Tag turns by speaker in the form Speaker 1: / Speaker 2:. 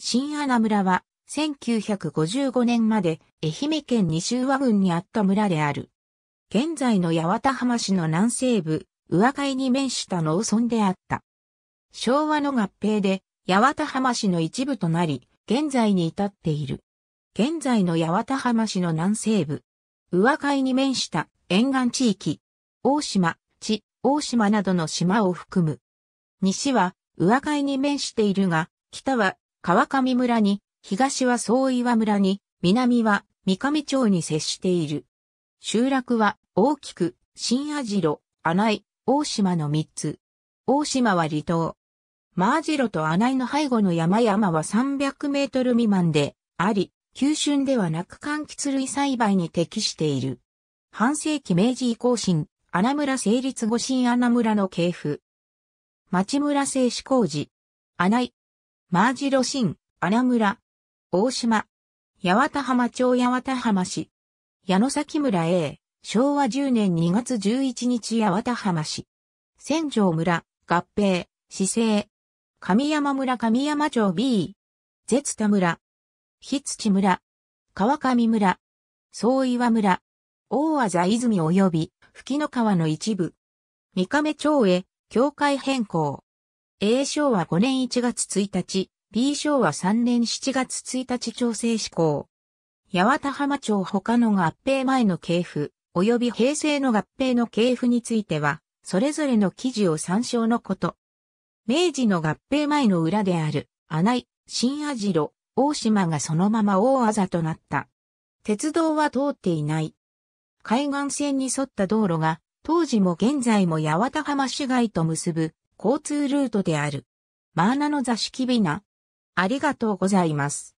Speaker 1: 新穴村は、1955年まで愛媛県西宇和郡にあった村である。現在の八幡浜市の南西部、宇和海に面した農村であった。昭和の合併で、八幡浜市の一部となり、現在に至っている。現在の八幡浜市の南西部、宇和海に面した沿岸地域、大島、地、大島などの島を含む。西は、宇和海に面しているが、北は川上村に、東は総岩村に、南は三上町に接している。集落は大きく、新網代、穴井、大島の三つ。大島は離島。マージロと穴井の背後の山々は300メートル未満で、あり、急春ではなく柑橘類栽培に適している。半世紀明治以降新、穴村成立後新穴村の系譜。町村製紙工事。穴井、マージロシン、穴村、大島、八幡浜町八幡浜市、矢野崎村 A、昭和10年2月11日八幡浜市、千条村、合併、市政、神山村神山町 B、絶田村、日土村、川上村、総岩村、大字泉及び、吹きの川の一部、三亀町へ、境界変更。A 賞は5年1月1日、B 賞は3年7月1日調整施行。八幡浜町他の合併前の系譜、及び平成の合併の系譜については、それぞれの記事を参照のこと。明治の合併前の裏である、穴井、新網代、大島がそのまま大あざとなった。鉄道は通っていない。海岸線に沿った道路が、当時も現在も八幡浜市街と結ぶ交通ルートである。マーナの座敷ビナ。ありがとうございます。